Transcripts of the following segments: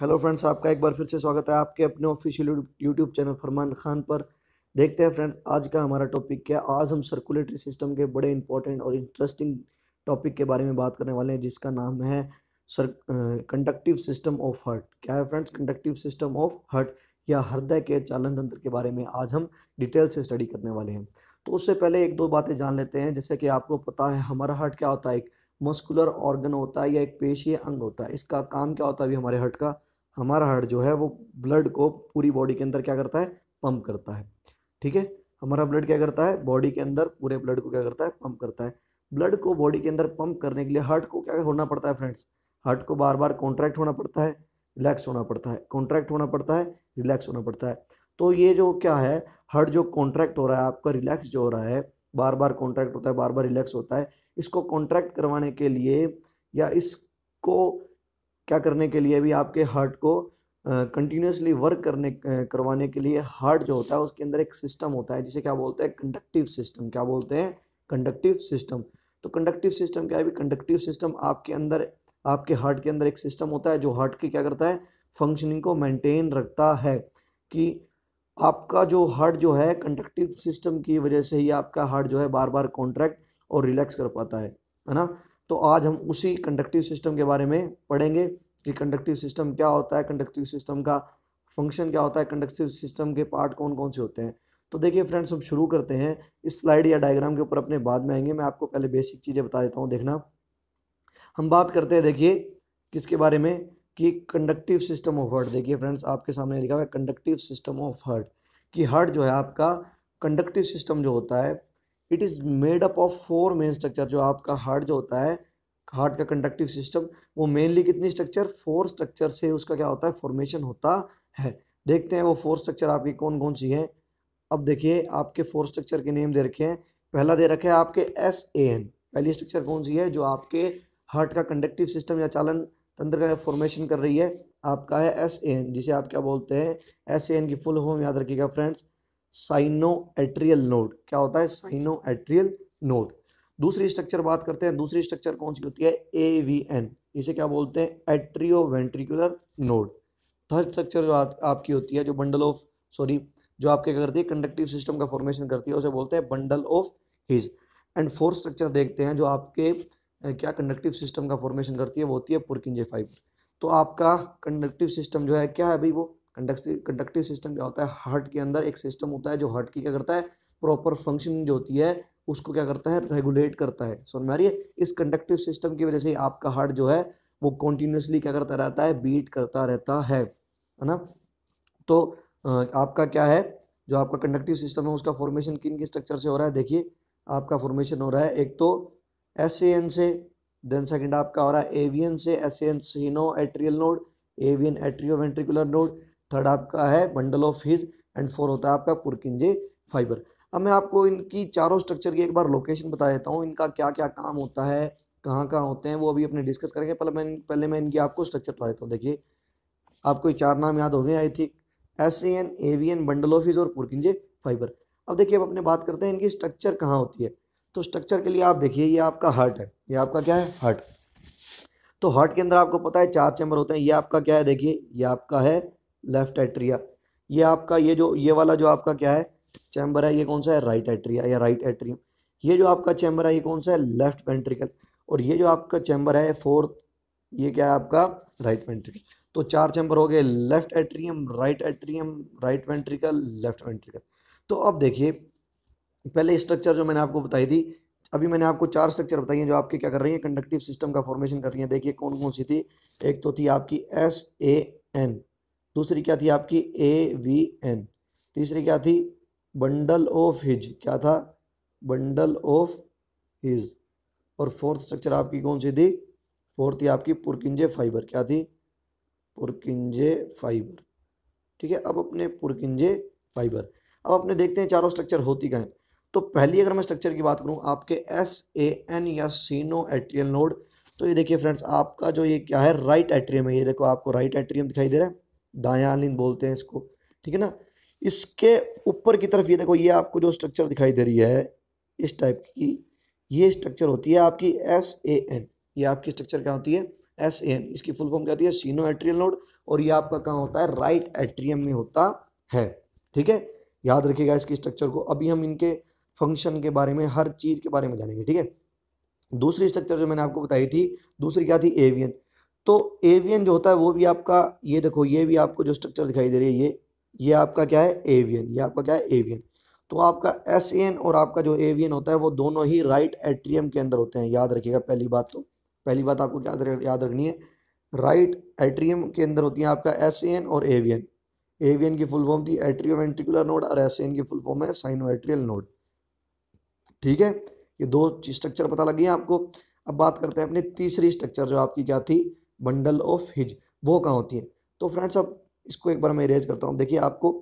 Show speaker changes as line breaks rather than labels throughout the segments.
hello friends आपका एक बार फिर से स्वागत है आपके अपने official YouTube channel Farman Khan पर देखते हैं फ्रेंड्स आज का हमारा टॉपिक क्या आज हम सर्कुलेटरी सिस्टम के बड़े इंपॉर्टेंट और इंटरेस्टिंग टॉपिक के बारे में बात करने वाले हैं जिसका नाम है sir conductive system of heart क्या है friends conductive system of heart या हृदय के चालन तंत्र के बारे में आज हम डिटेल से स्टडी करने वाले हैं तो उससे पहले एक दो बातें जान लेते हैं जैसे कि आपको पता है हमारा हर्ट क्या होता है एक मस्कुलर ऑर्गन होता है या एक पेशी अंग होता है इसका काम क्या होता है अभी हमारे हर्ट का हमारा हार्ट जो है वो ब्लड को पूरी बॉडी के अंदर क्या करता है पंप करता है ठीक है हमारा ब्लड क्या करता है बॉडी के अंदर पूरे ब्लड को क्या करता है पंप करता है ब्लड को बॉडी के अंदर पंप करने के लिए हार्ट को क्या होना पड़ता है फ्रेंड्स हार्ट को बार बार कॉन्ट्रैक्ट होना पड़ता है रिलैक्स होना पड़ता है कॉन्ट्रैक्ट होना पड़ता है रिलैक्स होना पड़ता है तो ये जो क्या है हार्ट जो कॉन्ट्रैक्ट हो रहा है आपका रिलैक्स जो हो रहा है बार बार कॉन्ट्रैक्ट होता है बार बार रिलैक्स होता है इसको कॉन्ट्रैक्ट करवाने के लिए या इसको क्या करने के लिए भी आपके हार्ट को कंटिन्यूसली वर्क करने करवाने के लिए हार्ट जो होता है उसके अंदर एक सिस्टम होता है जिसे क्या बोलते हैं कंडक्टिव सिस्टम क्या बोलते हैं कंडक्टिव सिस्टम तो कंडक्टिव सिस्टम क्या है भी कंडक्टिव सिस्टम आपके अंदर आपके हार्ट के अंदर एक सिस्टम होता है जो हार्ट की क्या करता है फंक्शनिंग को मेंटेन रखता है कि आपका जो हार्ट जो है कंडक्टिव सिस्टम की वजह से ही आपका हार्ट जो है बार बार कॉन्ट्रैक्ट और रिलैक्स कर पाता है है ना तो आज हम उसी कंडक्टिव सिस्टम के बारे में पढ़ेंगे कि कंडक्टिव सिस्टम क्या होता है कंडक्टिव सिस्टम का फंक्शन क्या होता है कंडक्टिव सिस्टम के पार्ट कौन कौन से होते हैं तो देखिए फ्रेंड्स हम शुरू करते हैं इस स्लाइड या डायग्राम के ऊपर अपने बाद में आएंगे मैं आपको पहले बेसिक चीज़ें बता देता हूँ देखना हम बात करते हैं देखिए किसके बारे में कि कंडक्टिव सिस्टम ऑफ हर्ट देखिए फ्रेंड्स आपके सामने लिखा हुआ है कंडक्टिव सिस्टम ऑफ हर्ट कि हर्ट जो है आपका कंडक्टिव सिस्टम जो होता है it is made up of four main structure जो आपका हार्ट जो होता है हार्ट का कंडक्टिव सिस्टम वो मेनली कितनी स्ट्रक्चर फोर स्ट्रक्चर से उसका क्या होता है फॉर्मेशन होता है देखते हैं वो फोर स्ट्रक्चर आपकी कौन कौन सी है अब देखिए आपके फोर स्ट्रक्चर के नेम दे रखे हैं पहला दे रखे हैं आपके एस ए एन पहली स्ट्रक्चर कौन सी है जो आपके हार्ट का कंडक्टिव सिस्टम या चालन तंत्र का फॉर्मेशन कर रही है आपका है एस ए एन जिसे आप क्या बोलते हैं एस ए एन की फुल होम याद रखिएगा फ्रेंड्स साइनो एट्रियल नोड क्या होता है साइनो एट्रियल नोड दूसरी स्ट्रक्चर बात करते हैं दूसरी स्ट्रक्चर कौन सी होती है ए वी एन इसे क्या बोलते हैं atrio ventricular node third structure जो आपकी होती है जो बंडल ऑफ सॉरी जो आपके क्या करती है कंडक्टिव सिस्टम का फॉर्मेशन करती है उसे बोलते हैं bundle of His and fourth structure देखते हैं जो आपके क्या कंडक्टिव सिस्टम का फॉर्मेशन करती है वो होती है पुरकिंजे फाइबर तो आपका कंडक्टिव सिस्टम जो है क्या है भाई वो कंडक्टिव सिस्टम क्या होता है हार्ट के अंदर एक सिस्टम होता है जो हार्ट की क्या करता है प्रॉपर फंक्शनिंग जो होती है उसको क्या करता है रेगुलेट करता है सुन में आ रही है इस कंडक्टिव सिस्टम की वजह से आपका हार्ट जो है वो कॉन्टिन्यूसली क्या करता रहता है बीट करता रहता है है ना तो आपका क्या है जो आपका कंडक्टिव सिस्टम है उसका फॉर्मेशन किन किन स्ट्रक्चर से हो रहा है देखिए आपका फॉर्मेशन हो रहा है एक तो एस से देन सेकेंड आपका हो रहा है एवियन से S N sino atrial node AVN atrio ventricular node third आपका है bundle of His and four होता है आपका पुरकिंजे फाइबर अब मैं आपको इनकी चारों स्ट्रक्चर की एक बार लोकेशन बता देता हूँ इनका क्या क्या काम होता है कहाँ कहाँ होते हैं वो अभी अपने डिस्कस करेंगे पहले मैं पहले मैं इनकी आपको स्ट्रक्चर बता देता हूँ देखिए आपको ये चार नाम याद हो गए I think S A N AVN bundle of His और पुरकिंजे फाइबर अब देखिए अब अपने बात करते हैं इनकी स्ट्रक्चर कहाँ होती है तो स्ट्रक्चर के लिए आप देखिए ये आपका हार्ट है ये आपका क्या है हार्ट तो हार्ट के अंदर आपको पता है चार चैम्बर होते हैं ये आपका क्या है देखिए ये आपका है लेफ्ट एट्रिया ये आपका ये जो ये वाला जो आपका क्या है चैम्बर है ये कौन सा है राइट एट्रिया या राइट एट्रियम ये जो आपका चैम्बर है ये कौन सा है लेफ्ट वेंट्रिकल और ये जो आपका चैम्बर है फोर्थ ये क्या है आपका राइट वेंट्रिकल तो चार चैम्बर हो गए left atrium right atrium right ventricle left ventricle तो अब देखिए पहले स्ट्रक्चर जो मैंने आपको बताई थी अभी मैंने आपको चार स्ट्रक्चर बताई हैं जो आपके क्या कर रही हैं कंडक्टिव सिस्टम का फॉर्मेशन कर रही हैं देखिए कौन कौन सी थी एक तो थी आपकी एस ए एन दूसरी क्या थी आपकी ए वी एन तीसरी क्या थी बंडल ऑफ हिज क्या था बंडल ऑफ हिज और फोर्थ स्ट्रक्चर आपकी कौन सी थी फोर्थ थी आपकी पुरकिंजे फाइबर क्या थी पुरकिंजे फाइबर ठीक है अब अपने पुरकिंजे फाइबर अब अपने देखते हैं चारों स्ट्रक्चर होती क्या है तो पहली अगर मैं स्ट्रक्चर की बात करूं आपके एस ए एन या सीनो एट्रियल नोड तो ये देखिए फ्रेंड्स आपका जो ये क्या है राइट एट्रियम है ये देखो आपको राइट एट्रियम दिखाई दे रहा है दायालिन बोलते हैं इसको ठीक है ना इसके ऊपर की तरफ ये देखो ये आपको जो स्ट्रक्चर दिखाई दे रही है इस टाइप की ये स्ट्रक्चर होती है आपकी एस ए एन ये आपकी स्ट्रक्चर क्या होती है एस ए एन इसकी फुल फॉर्म क्या होती है सीनो एट्रियल नोड और ये आपका कहाँ होता है राइट एट्रियम में होता है ठीक है याद रखिएगा इसकी स्ट्रक्चर को अभी हम इनके फंक्शन के बारे में हर चीज़ के बारे में जानेंगे ठीक है दूसरी स्ट्रक्चर जो मैंने आपको बताई थी दूसरी क्या थी एवियन तो एवियन जो होता है वो भी आपका ये देखो ये भी आपको जो स्ट्रक्चर दिखाई दे रही है ये ये आपका क्या है एवियन ये आपका क्या है एवियन तो आपका एस और आपका जो एवियन होता है वो दोनों ही राइट एट्रियम के अंदर होते हैं याद रखिएगा पहली बात तो पहली बात आपको क्या याद रखनी है राइट एट्रियम के अंदर होती है आपका एस और एवियन एवियन की फुल फॉर्म थी एट्रियम एंट्रिकुलर नोड और एस की फुल फॉर्म है एट्रियल नोड ठीक है ये दो स्ट्रक्चर पता लग गया आपको अब बात करते हैं अपनी तीसरी स्ट्रक्चर जो आपकी क्या थी बंडल ऑफ हिज वो कहाँ होती है तो फ्रेंड्स अब इसको एक बार मैं इरेज करता हूँ देखिए आपको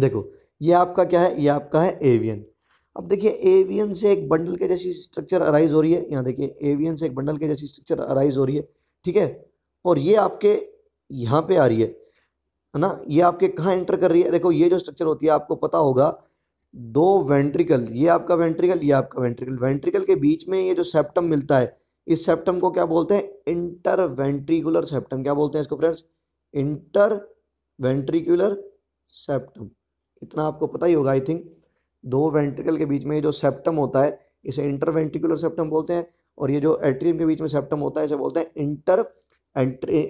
देखो ये आपका क्या है ये आपका है एवियन अब देखिए एवियन से एक बंडल के जैसी स्ट्रक्चर अराइज हो रही है यहाँ देखिए एवियन से एक बंडल के जैसी स्ट्रक्चर अराइज हो रही है ठीक है और ये आपके यहाँ पे आ रही है है ना ये आपके कहाँ एंटर कर रही है देखो ये जो स्ट्रक्चर होती है आपको पता होगा दो वेंट्रिकल ये आपका वेंट्रिकल ये आपका वेंट्रिकल वेंट्रिकल के बीच में ये जो सेप्टम मिलता है इस सेप्टम को क्या बोलते हैं इंटरवेंट्रिकुलर सेप्टम क्या बोलते हैं इसको फ्रेंड्स इंटरवेंट्रिकुलर सेप्टम इतना आपको पता ही होगा आई थिंक दो वेंट्रिकल के बीच में ये जो सेप्टम होता है इसे इंटरवेंट्रिकुलर सेप्टम बोलते हैं और ये जो एट्रियम के बीच में सेप्टम होता है इसे बोलते हैं inter entry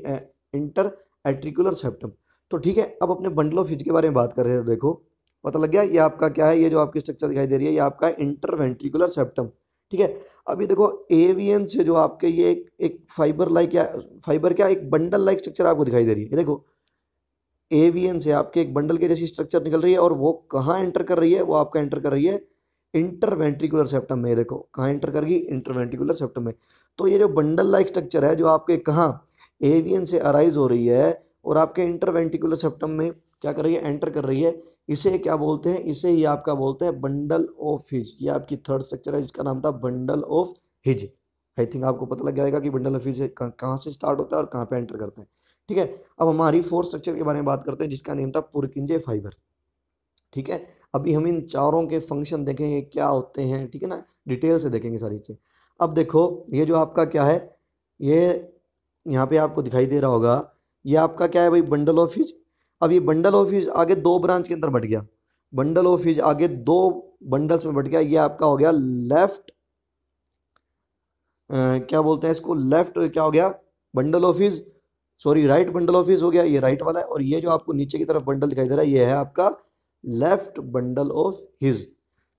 inter atrial septum तो ठीक है अब अपने बंडल ऑफ के बारे में बात कर रहे हैं देखो पता लग गया ये आपका क्या है ये जो आपकी स्ट्रक्चर दिखाई दे रही है ये आपका इंटरवेंट्रिकुलर सेप्टम ठीक है अब ये देखो एवियन से जो आपके ये एक एक फाइबर लाइक या फाइबर क्या एक बंडल लाइक स्ट्रक्चर आपको दिखाई दे रही है देखो एवियन से आपके एक बंडल के जैसी स्ट्रक्चर निकल रही है और वो कहाँ एंटर कर रही है वो आपका एंटर कर रही है इंटरवेंट्रिकुलर सेप्टम में देखो कहाँ एंटर कर गई इंटरवेंट्रिकुलर सेप्टम में तो ये जो बंडल लाइक स्ट्रक्चर है जो आपके कहाँ एवियन से अराइज हो रही है और आपके इंटरवेंटिकुलर सेप्टम में क्या कर रही है एंटर कर रही है इसे क्या बोलते हैं इसे ही आपका बोलते हैं बंडल ऑफ हिज ये आपकी थर्ड स्ट्रक्चर है जिसका नाम था bundle of His I think आपको पता लग जाएगा कि बंडल ऑफ हिज कहाँ से स्टार्ट होता है और कहाँ पे एंटर करते हैं ठीक है अब हमारी फोर्थ स्ट्रक्चर के बारे में बात करते हैं जिसका नेम था पुरकिंजे फाइबर ठीक है अभी हम इन चारों के फंक्शन देखेंगे क्या होते हैं ठीक है ना डिटेल से देखेंगे सारी चीज़ें अब देखो ये जो आपका क्या है ये यहाँ पे आपको दिखाई दे रहा होगा ये आपका क्या है भाई बंडल ऑफ हिज अब ये बंडल ऑफिस आगे दो ब्रांच के अंदर बट गया बंडल ऑफिस आगे दो बंडल्स में बट गया ये आपका हो गया लेफ्ट क्या बोलते हैं इसको लेफ्ट क्या हो गया bundle of His sorry right bundle of His हो गया ये राइट वाला है और ये जो आपको नीचे की तरफ बंडल दिखाई दे रहा है ये है आपका लेफ्ट बंडल ऑफ हिज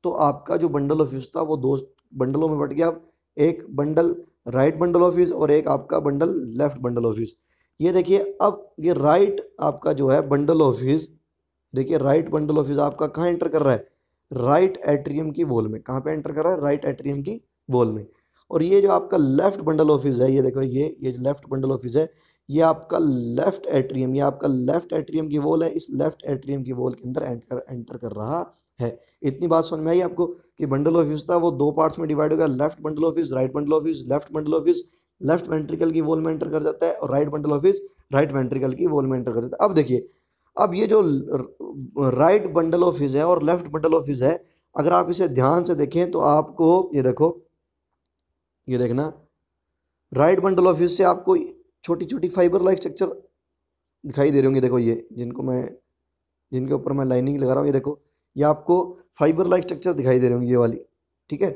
तो आपका जो बंडल ऑफिस था वो दो बंडलों में बट गया एक बंडल राइट बंडल ऑफिस और एक आपका बंडल लेफ्ट बंडल ऑफिस ये देखिए अब ये राइट आपका जो है बंडल ऑफिस देखिए राइट बंडल ऑफिस आपका कहाँ एंटर कर रहा है राइट एट्रियम की वॉल में कहाँ पे एंटर कर रहा है राइट एट्रियम की वॉल में और ये जो आपका लेफ्ट बंडल ऑफिस है ये देखो ये ये जो लेफ्ट बंडल ऑफिस है ये आपका लेफ्ट एट्रियम ये आपका लेफ्ट एट्रियम की वॉल है इस लेफ्ट एट्रियम की वॉल के अंदर एंटर एंटर कर रहा है इतनी बात समझ में आई आपको कि बंडल ऑफिस था वो दो पार्ट्स में डिवाइड हो गया left bundle of His right bundle of His left bundle of His left ventricle की वॉल में एंटर कर जाता है और right bundle of His right ventricle की वॉल में एंटर कर जाता है अब देखिए अब ये जो राइट बंडल ऑफिस है और लेफ्ट बंडल ऑफिस है अगर आप इसे ध्यान से देखें तो आपको ये देखो ये देखना राइट बंडल ऑफिस से आपको छोटी छोटी फाइबर लाइक स्ट्रक्चर दिखाई दे रही होंगी देखो ये जिनको मैं जिनके ऊपर मैं लाइनिंग लगा रहा हूँ ये देखो ये आपको फाइबर लाइक स्ट्रक्चर दिखाई दे रही होंगी ये वाली ठीक है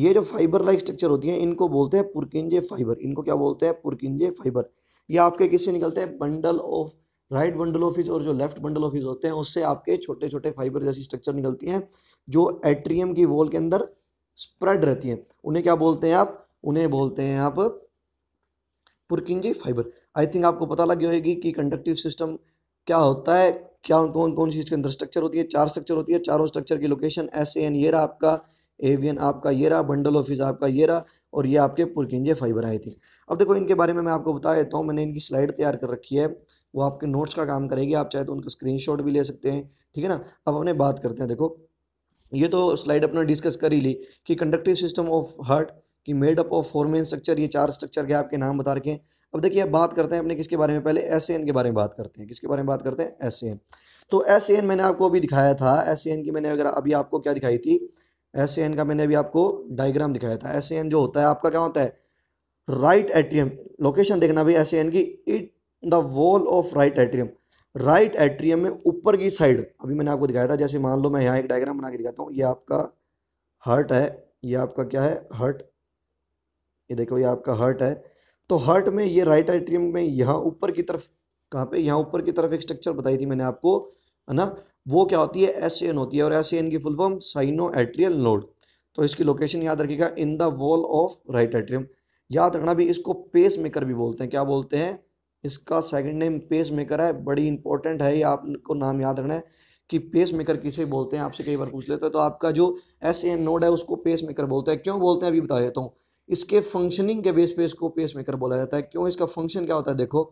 ये जो फाइबर लाइक स्ट्रक्चर होती है इनको बोलते हैं पुरकिंजे फाइबर इनको क्या बोलते हैं पुरकिंजे फाइबर ये आपके किससे निकलते हैं bundle of right bundle of His और जो लेफ्ट बंडल ऑफिस होते हैं उससे आपके छोटे छोटे फाइबर जैसी स्ट्रक्चर निकलती हैं जो एट्रियम की वॉल के अंदर स्प्रेड रहती हैं उन्हें क्या बोलते हैं आप उन्हें बोलते हैं आप पुरकिंजे फाइबर आई थिंक आपको पता लगी होगी कि कंडक्टिव सिस्टम क्या होता है क्या कौन कौन सी इसके अंदर स्ट्रक्चर होती है चार स्ट्रक्चर होती है चारों स्ट्रक्चर की लोकेशन ऐसे एन ये रहा आपका एवियन आपका ये रहा बंडल ऑफिस आपका ये रहा और ये आपके पुरकिंजे फाइबर आए थे अब देखो इनके बारे में मैं आपको बता देता हूँ मैंने इनकी स्लाइड तैयार कर रखी है वो आपके नोट्स का काम करेगी आप चाहे तो उनका स्क्रीनशॉट भी ले सकते हैं ठीक है ना अब अपने बात करते हैं देखो ये तो स्लाइड अपने डिस्कस कर ही ली कि कंडक्टिव सिस्टम ऑफ हार्ट की made up of four main structure ये चार स्ट्रक्चर के आपके नाम बता रखे हैं अब देखिए अब बात करते हैं अपने किसके बारे में पहले एस के बारे में बात करते हैं किसके बारे में बात करते हैं एस तो एस मैंने आपको अभी दिखाया था एस की मैंने अगर अभी आपको क्या दिखाई थी एस एन का मैंने अभी आपको डायग्राम दिखाया था एस एन जो होता है आपका क्या होता है राइट एट्रियम लोकेशन देखना भाई एस एन की it the wall of right atrium right atrium में ऊपर की साइड अभी मैंने आपको दिखाया था जैसे मान लो मैं यहाँ एक डायग्राम बना के दिखाता हूँ ये आपका हर्ट है ये आपका क्या है हर्ट ये देखो ये आपका हर्ट है तो हर्ट में ये राइट एट्रियम में यहाँ ऊपर की तरफ कहाँ पे यहाँ ऊपर की तरफ एक स्ट्रक्चर बताई थी मैंने आपको है ना वो क्या होती है एस एन होती है और एस एन की full form sino atrial node तो इसकी लोकेशन याद रखिएगा in the wall of right atrium याद रखना भी इसको पेस मेकर भी बोलते हैं क्या बोलते हैं इसका सेकंड नेम पेस मेकर है बड़ी इंपॉर्टेंट है ये आपको नाम याद रखना है कि पेस मेकर किसे बोलते हैं आपसे कई बार पूछ लेते हैं तो आपका जो एस एन नोड है उसको पेस मेकर बोलते हैं क्यों बोलते हैं अभी बता देता हूँ इसके फंक्शनिंग के बेस पे इसको पेस मेकर बोला जाता है क्यों इसका फंक्शन क्या होता है देखो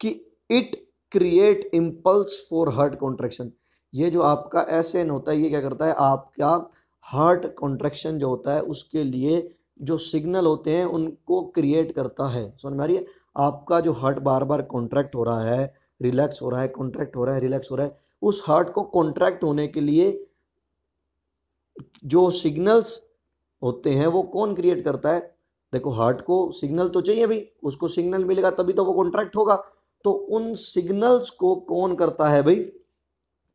कि it create impulse for heart contraction ये जो आपका एस एन होता है ये क्या करता है आपका हार्ट कॉन्ट्रेक्शन जो होता है उसके लिए जो सिग्नल होते हैं उनको क्रिएट करता है समझ में आ रही है आपका जो हार्ट बार बार कॉन्ट्रैक्ट हो रहा है रिलैक्स हो रहा है कॉन्ट्रैक्ट हो रहा है रिलैक्स हो रहा है उस हार्ट को कॉन्ट्रैक्ट होने के लिए जो सिग्नल्स होते हैं वो कौन क्रिएट करता है देखो हार्ट को सिग्नल तो चाहिए भाई उसको सिग्नल मिलेगा तभी तो वो कॉन्ट्रैक्ट होगा तो उन सिग्नल्स को कौन करता है भाई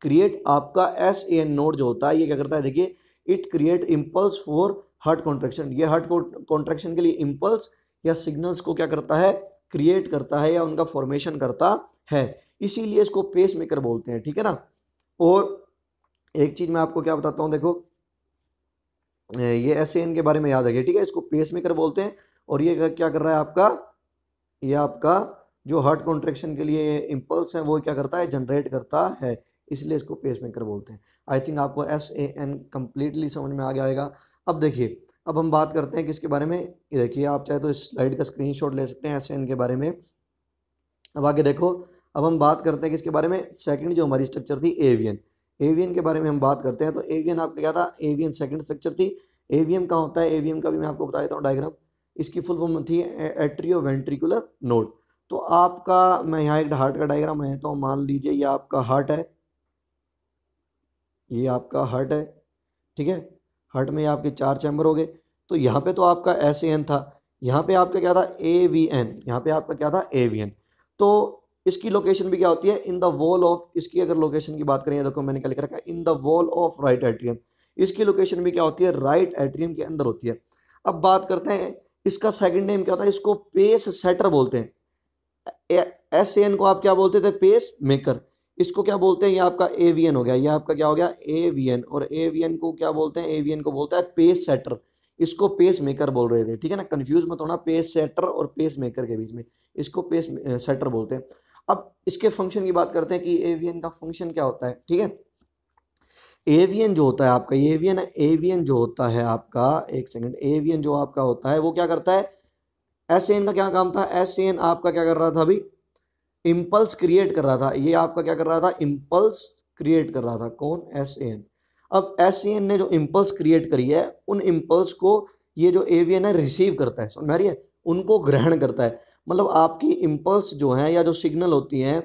क्रिएट आपका एस ए एन नोड जो होता है ये क्या करता है देखिए it create impulse for heart contraction ये हार्ट कॉन्ट्रेक्शन के लिए इम्पल्स या सिग्नल्स को क्या करता है क्रिएट करता है या उनका फॉर्मेशन करता है इसीलिए इसको पेस मेकर बोलते हैं ठीक है ना और एक चीज़ मैं आपको क्या बताता हूँ देखो ये एस एन के बारे में याद रखिए ठीक है इसको पेस मेकर बोलते हैं और ये क्या कर रहा है आपका ये आपका जो हार्ट कॉन्ट्रेक्शन के लिए इम्पल्स है वो क्या करता है जनरेट करता है इसलिए इसको पेस मेकर बोलते हैं आई थिंक आपको एस ए एन कम्प्लीटली समझ में आ गया आएगा अब देखिए अब हम बात करते हैं किसके बारे में देखिए आप चाहे तो इस स्लाइड का शॉट ले सकते हैं एस एन के बारे में अब आगे देखो अब हम बात करते हैं किसके बारे में सेकेंड जो हमारी स्ट्रक्चर थी एवियन एवियन के बारे में हम बात करते हैं तो एवियन आपका क्या था एवियन सेकेंड स्ट्रक्चर थी एवीएम का होता है एवीएम का भी मैं आपको बता देता हूँ डायग्राम इसकी फुल फॉर्म थी एट्रियो वेंट्रिकुलर नोड तो आपका मैं यहाँ एक हार्ट का डायग्राम बनाता हूँ मान लीजिए ये आपका हार्ट है ये आपका हार्ट है ठीक है हार्ट में आपके चार चैम्बर हो गए तो यहाँ पे तो आपका एस एन था यहाँ पे आपका क्या था ए वी एन यहाँ पे आपका क्या था ए वी एन तो इसकी लोकेशन भी क्या होती है इन द वॉल ऑफ इसकी अगर लोकेशन की बात करें देखो मैंने क्या लिख रखा है in the wall of right atrium इसकी लोकेशन भी क्या होती है राइट एट्रियम के अंदर होती है अब बात करते हैं इसका सेकंड नेम क्या होता है इसको पेस सेटर बोलते हैं एस एन को आप क्या बोलते थे पेस मेकर इसको क्या बोलते हैं ये आपका एवीएन हो गया ये आपका क्या हो गया एवीएन और एवीएन को क्या बोलते हैं एवीएन को बोलता है पेस सेटर इसको पेस मेकर बोल रहे थे ठीक है ना कन्फ्यूज मत होना पेस सेटर और पेस मेकर के बीच में इसको पेस सेटर बोलते हैं अब इसके फंक्शन की बात करते हैं कि एवीएन का फंक्शन क्या होता है ठीक है एवीएन जो होता है आपका एवीएन एवीएन जो होता है आपका एक सेकंड एवीएन जो आपका होता है वो क्या करता है एस एन का क्या काम था एस ए एन आपका क्या कर रहा था अभी इम्पल्स क्रिएट कर रहा था ये आपका क्या कर रहा था इम्पल्स क्रिएट कर रहा था कौन एस ए एन अब एस एन ने जो इम्पल्स क्रिएट करी है उन इम्पल्स को ये जो एवियन है रिसीव करता है समझ रही है उनको ग्रहण करता है मतलब आपकी इम्पल्स जो हैं या जो सिग्नल होती हैं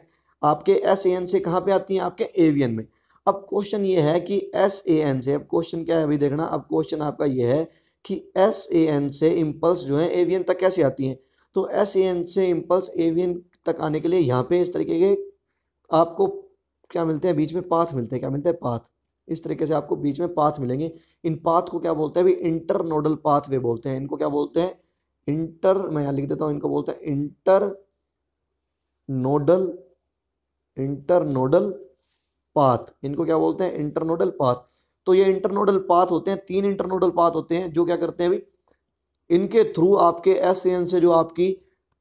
आपके एस ए एन से कहाँ पे आती हैं आपके एवियन में अब क्वेश्चन ये है कि एस ए एन से अब क्वेश्चन क्या है अभी देखना अब क्वेश्चन आपका ये है कि एस ए एन से इम्पल्स जो है एवियन तक कैसे आती हैं तो एस ए एन से इम्पल्स एवियन तक आने के लिए यहाँ पे इस तरीके के आपको क्या मिलते हैं बीच में पाथ मिलते हैं क्या मिलते हैं पाथ इस तरीके से आपको बीच में पाथ मिलेंगे इन पाथ को क्या बोलते हैं भाई इंटर नोडल पाथ वे बोलते हैं इनको क्या बोलते हैं इंटर मैं यहाँ लिख देता हूँ इनको बोलते हैं inter nodal inter nodal path इनको क्या बोलते हैं इंटरनोडल पाथ तो ये इंटरनोडल पाथ होते हैं तीन इंटरनोडल पाथ होते हैं जो क्या करते हैं भाई इनके थ्रू आपके एस से जो आपकी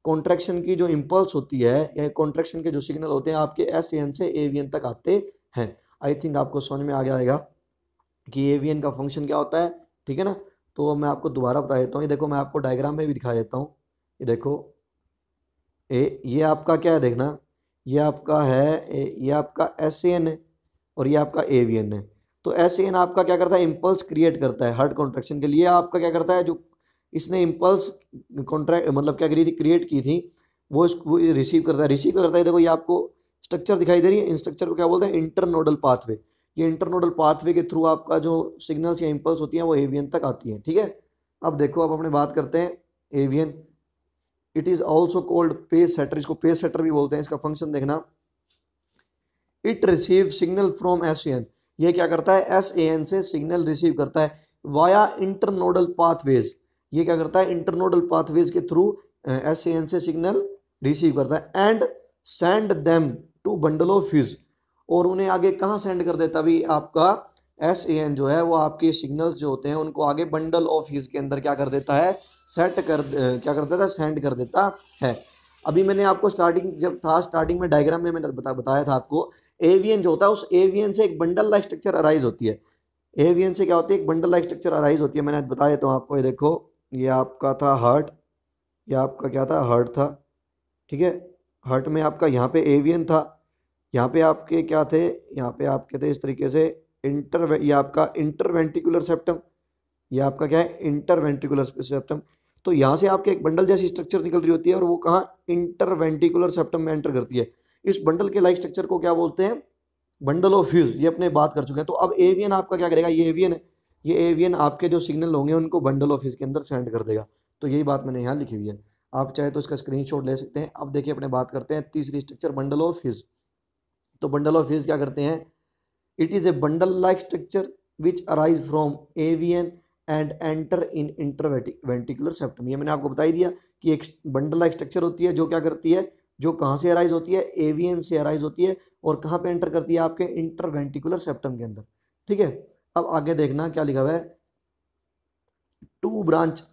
कॉन्ट्रैक्शन की जो इम्पल्स होती है या कॉन्ट्रैक्शन के जो सिग्नल होते हैं आपके एस से एवियन तक आते हैं आई थिंक आपको समझ में आ गया आएगा कि एवियन का फंक्शन क्या होता है ठीक है ना तो मैं आपको दोबारा बता देता हूँ ये देखो मैं आपको डायग्राम में भी दिखा देता हूँ ये देखो ए ये आपका क्या है देखना ये आपका है ये आपका एस है और ये आपका एवियन है तो ऐसे इन आपका क्या करता है इम्पल्स क्रिएट करता है हार्ट कॉन्ट्रैक्शन के लिए आपका क्या करता है जो इसने इम्पल्स कॉन्ट्रैक्ट मतलब क्या करी थी क्रिएट की थी वो इसको रिसीव करता है रिसीव करता है देखो ये आपको स्ट्रक्चर दिखाई दे रही है इन स्ट्रक्चर को क्या बोलते हैं इंटरनोडल पाथवे ये इंटरनोडल पाथवे के थ्रू आपका जो सिग्नल्स या इम्पल्स होती हैं वो एवियन तक आती हैं ठीक है अब देखो अब अपने बात करते हैं AVN it is also called pace setter इसको पे सेटर भी बोलते हैं इसका फंक्शन देखना it receive signal from SAN ये क्या करता है एस ए एन से सिग्नल रिसीव करता है वाया इंटरनोडल पाथवेज ये क्या करता है इंटरनोडल पाथवेज के थ्रू एस ए एन से सिग्नल रिसीव करता है and send them to bundle of His और उन्हें आगे कहाँ सेंड कर देता अभी आपका एस ए एन जो है वो आपके सिग्नल्स जो होते हैं उनको आगे बंडल ऑफ फ्यूज के अंदर क्या कर देता है सेट कर क्या कर देता है सेंड कर देता है अभी मैंने आपको स्टार्टिंग जब था स्टार्टिंग में डायग्राम में मैंने बता बताया था आपको एवियन जो होता है उस एवियन से एक बंडल लाइक स्ट्रक्चर अराइज होती है एवियन से क्या होती है एक बंडल लाइक स्ट्रक्चर अराइज होती है मैंने बताया तो आपको ये देखो ये आपका था हर्ट ये आपका क्या था हर्ट था ठीक है हर्ट में आपका यहाँ पे एवियन था यहाँ पे आपके क्या थे यहाँ पे आपके थे इस तरीके से इंटर ये आपका इंटरवेंटिकुलर सेप्टम ये आपका क्या है इंटरवेंटिकुलर सेप्टम तो यहाँ से आपके एक बंडल जैसी स्ट्रक्चर निकल रही होती है और वो कहाँ इंटरवेंटिकुलर सेप्टम में एंटर करती है इस बंडल के लाइक स्ट्रक्चर को क्या बोलते हैं बंडल ऑफ फ्यूज ये अपने बात कर चुके हैं तो अब एवियन आपका क्या करेगा ये एवियन है ये एवियन आपके जो सिग्नल होंगे उनको बंडल ऑफ फ्यूज के अंदर सेंड कर देगा तो यही बात मैंने यहाँ लिखी हुई है आप चाहे तो इसका स्क्रीन ले सकते हैं अब देखिए अपने बात करते हैं तीसरी स्ट्रक्चर बंडल ऑफ फ्यूज तो बंडल ऑफ फ्यूज क्या करते हैं it is a bundle like structure which arise from AVN and enter in interventricular septum ये मैंने आपको बता ही दिया कि एक बंडल लाइक स्ट्रक्चर होती है जो क्या करती है जो कहाँ से अराइज होती है एवियन से अराइज होती है और कहाँ पे एंटर करती है आपके इंटरवेंटिकुलर सेप्टम के अंदर ठीक है अब आगे देखना क्या लिखा हुआ है two branch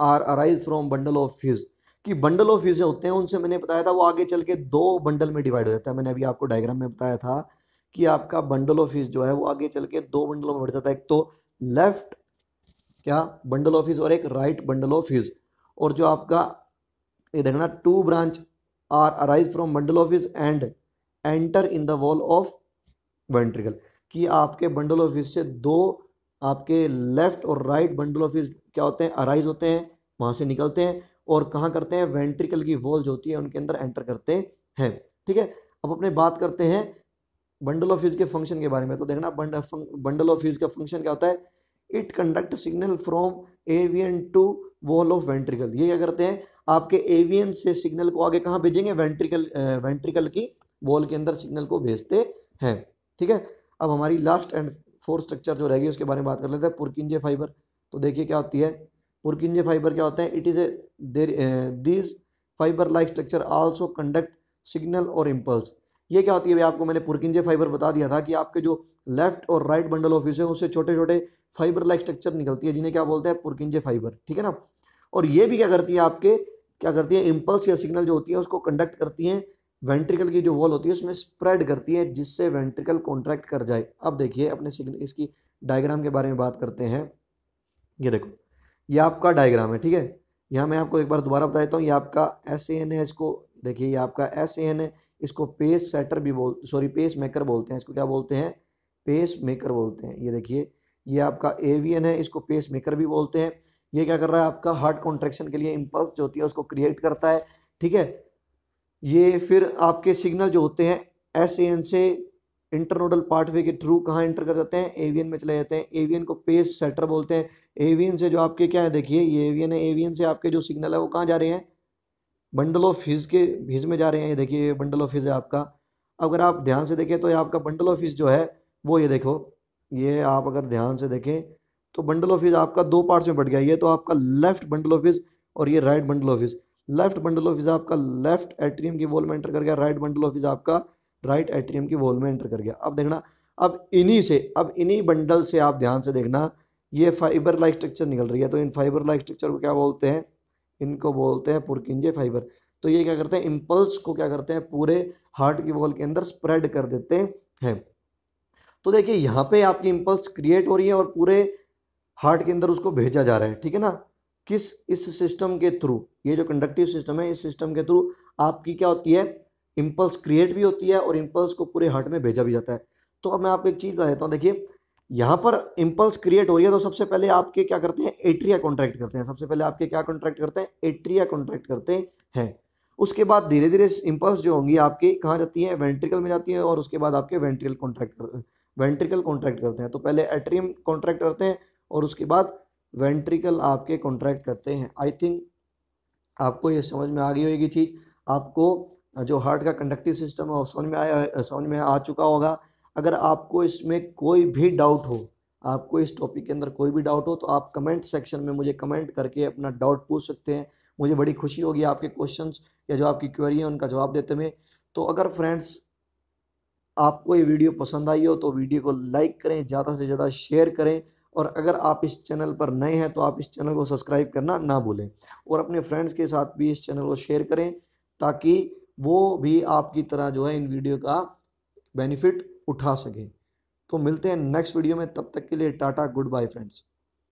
are arise from bundle of His कि बंडल ऑफ फिज होते हैं उनसे मैंने बताया था वो आगे चल के दो बंडल में डिवाइड हो जाता है मैंने अभी आपको डायग्राम में बताया था कि आपका बंडल ऑफ फिज जो है वो आगे चल के दो बंडलों में बढ़ जाता है एक तो लेफ्ट क्या बंडल ऑफिस और एक राइट बंडल ऑफिस और जो आपका ये देखना two branch are arise from bundle of His and enter in the wall of ventricle कि आपके बंडल ऑफिस से दो आपके लेफ्ट और राइट बंडल ऑफिस क्या होते हैं अराइज होते हैं वहाँ से निकलते हैं और कहाँ करते हैं वेंट्रिकल की वॉल जो होती है उनके अंदर एंटर करते हैं ठीक है अब अपने बात करते हैं बंडल ऑफिस के फंक्शन के बारे में तो देखना बंडल ऑफ का फंक्शन क्या होता है it conduct signal from AVN to wall of ventricle ये क्या करते हैं आपके एवियन से सिग्नल को आगे कहाँ भेजेंगे वेंट्रिकल वेंट्रिकल की वॉल के अंदर सिग्नल को भेजते हैं ठीक है अब हमारी लास्ट एंड फोर स्ट्रक्चर जो रहेगी उसके बारे में बात कर लेते हैं पुरकिंजे फाइबर तो देखिए क्या होती है पुरकिंजे फाइबर क्या होता है it is a there these fibre like structure also conduct signal और इम्पल्स ये क्या होती है भाई आपको मैंने पुरकिंजे फाइबर बता दिया था कि आपके जो लेफ्ट और राइट बंडल ऑफिस है उससे छोटे छोटे फाइबर लाइक स्ट्रक्चर निकलती है जिन्हें क्या बोलते हैं पुरकिंजे फाइबर ठीक है ना और ये भी क्या करती है आपके क्या करती है इम्पल्स या सिग्नल जो होती है उसको कंडक्ट करती हैं वेंट्रिकल की जो वॉल होती है उसमें स्प्रेड करती है जिससे वेंट्रिकल कॉन्ट्रैक्ट कर जाए अब देखिए अपने सिग्नल इसकी डायग्राम के बारे में बात करते हैं ये देखो ये आपका डायग्राम है ठीक है यहाँ मैं आपको एक बार दोबारा बता देता हूँ ये आपका एस ए एन है इसको देखिए ये आपका एस ए एन है इसको पेस सेटर भी बोल सॉरी पेस मेकर बोलते हैं इसको क्या बोलते हैं पेस मेकर बोलते हैं ये देखिए ये आपका एवियन है इसको पेस मेकर भी बोलते हैं ये क्या कर रहा है आपका हार्ट कॉन्ट्रेक्शन के लिए इम्पल्स जो होती है उसको क्रिएट करता है ठीक है ये फिर आपके सिग्नल जो होते हैं एस एन से इंटरनोडल पार्टवे के थ्रू कहाँ इंटर कर जाते हैं एवियन में चले जाते हैं एवियन को पेस सेटर बोलते हैं एवियन से जो आपके क्या है देखिए ये एवियन है एवियन से आपके जो सिग्नल है वो कहाँ जा रहे हैं बंडल ऑफ फीस के फीस में जा रहे हैं ये देखिए ये बंडल ऑफ फीस है आपका अगर आप ध्यान से देखें तो ये आपका बंडल ऑफ फीस जो है वो ये देखो ये आप अगर ध्यान से देखें तो बंडल ऑफ फीस आपका दो पार्ट्स में बढ़ गया ये तो आपका लेफ्ट बंडल ऑफ फीस और ये right bundle of His left bundle of His आपका लेफ्ट एम की वॉल में एंटर कर गया राइट बंडल ऑफ फीस आपका राइट एम की वॉल में एंटर कर गया अब देखना अब इन्हीं से अब इन्हीं बंडल से आप ध्यान से देखना ये फाइबर लाइक स्ट्रक्चर निकल रही है तो इन फाइबर लाइक स्ट्रक्चर को क्या बोलते हैं इनको बोलते हैं पुरकिंजे फाइबर तो ये क्या करते हैं इम्पल्स को क्या करते हैं पूरे हार्ट की वॉल के अंदर स्प्रेड कर देते हैं तो देखिए यहाँ पे आपकी इम्पल्स क्रिएट हो रही है और पूरे हार्ट के अंदर उसको भेजा जा रहा है ठीक है ना किस इस सिस्टम के थ्रू ये जो कंडक्टिव सिस्टम है इस सिस्टम के थ्रू आपकी क्या होती है इम्पल्स क्रिएट भी होती है और इम्पल्स को पूरे हार्ट में भेजा भी जाता है तो अब मैं आपको एक चीज़ बता देता हूँ देखिए यहाँ पर इम्पल्स क्रिएट हो रही है तो सबसे पहले आपके क्या करते हैं एट्रिया कॉन्ट्रैक्ट करते हैं सबसे पहले आपके क्या कॉन्ट्रैक्ट करते हैं एट्रिया कॉन्ट्रैक्ट करते हैं उसके बाद धीरे धीरे इम्पल्स जो होंगी आपकी कहाँ जाती हैं वेंट्रिकल में जाती हैं और उसके बाद आपके वेंट्रिकल कॉन्ट्रैक्ट हैं वेंट्रिकल कॉन्ट्रैक्ट करते हैं तो पहले एट्रियम कॉन्ट्रैक्ट करते हैं और उसके बाद वेंट्रिकल आपके कॉन्ट्रैक्ट करते हैं आई थिंक आपको ये समझ में आ गई होगी चीज़ आपको जो हार्ट का कंडक्टिव सिस्टम है समझ में आया समझ में आ चुका होगा अगर आपको इसमें कोई भी डाउट हो आपको इस टॉपिक के अंदर कोई भी डाउट हो तो आप कमेंट सेक्शन में मुझे कमेंट करके अपना डाउट पूछ सकते हैं मुझे बड़ी खुशी होगी आपके क्वेश्चंस या जो आपकी क्वेरी है उनका जवाब देते हुए तो अगर फ्रेंड्स आपको ये वीडियो पसंद आई हो तो वीडियो को लाइक करें ज़्यादा से ज़्यादा शेयर करें और अगर आप इस चैनल पर नए हैं तो आप इस चैनल को सब्सक्राइब करना ना भूलें और अपने फ्रेंड्स के साथ भी इस चैनल को शेयर करें ताकि वो भी आपकी तरह जो है इन वीडियो का बेनिफिट उठा सकें तो मिलते हैं नेक्स्ट वीडियो में तब तक के लिए टाटा गुड बाय फ्रेंड्स